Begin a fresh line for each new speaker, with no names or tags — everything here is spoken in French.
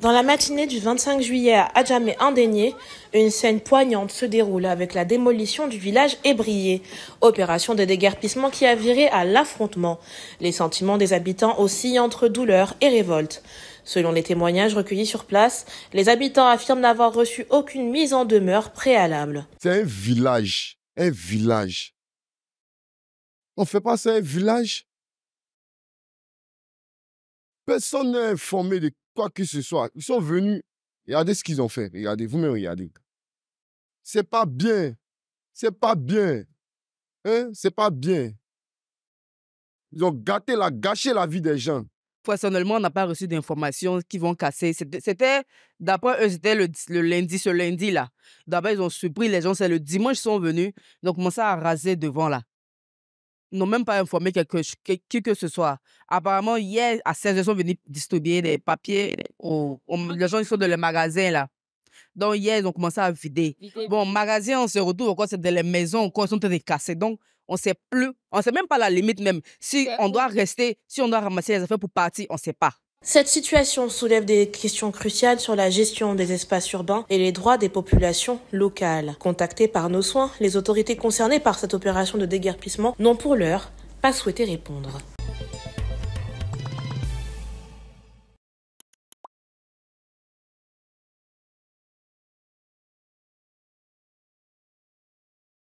Dans la matinée du 25 juillet à Adjamé Indénié, une scène poignante se déroule avec la démolition du village ébrié, opération de déguerpissement qui a viré à l'affrontement. Les sentiments des habitants oscillent entre douleur et révolte. Selon les témoignages recueillis sur place, les habitants affirment n'avoir reçu aucune mise en demeure préalable.
C'est un village, un village. On ne fait pas ça un village Personne n'est informé de quoi que ce soit. Ils sont venus. Regardez ce qu'ils ont fait. Regardez, vous-même, regardez. C'est pas bien. C'est pas bien. Hein? C'est pas bien. Ils ont gâté, la, gâché la vie des gens. Personnellement,
on n'a pas reçu d'informations qui vont casser. C'était, d'après eux, c'était le, lundi, ce lundi-là. D'abord, ils ont surpris les gens. C'est le dimanche qu'ils sont venus. Donc, ont ça à raser devant là n'ont même pas informé quelque, que, qui que ce soit. Apparemment, hier, à 16 ils sont venus distribuer des papiers. Oh. Aux, les gens, ils sont dans les magasins. là. Donc, hier, ils ont commencé à vider. vider bon, magasin, on se retrouve encore, c'est dans les maisons, encore, ils sont en train de casser. Donc, on ne sait plus, on ne sait même pas la limite même. Si on doit rester, si on doit ramasser les affaires pour partir, on ne sait pas. Cette situation soulève des questions cruciales sur la gestion des espaces urbains et les droits
des populations locales. Contactées par nos soins, les autorités concernées par cette opération de déguerpissement n'ont pour l'heure pas souhaité répondre.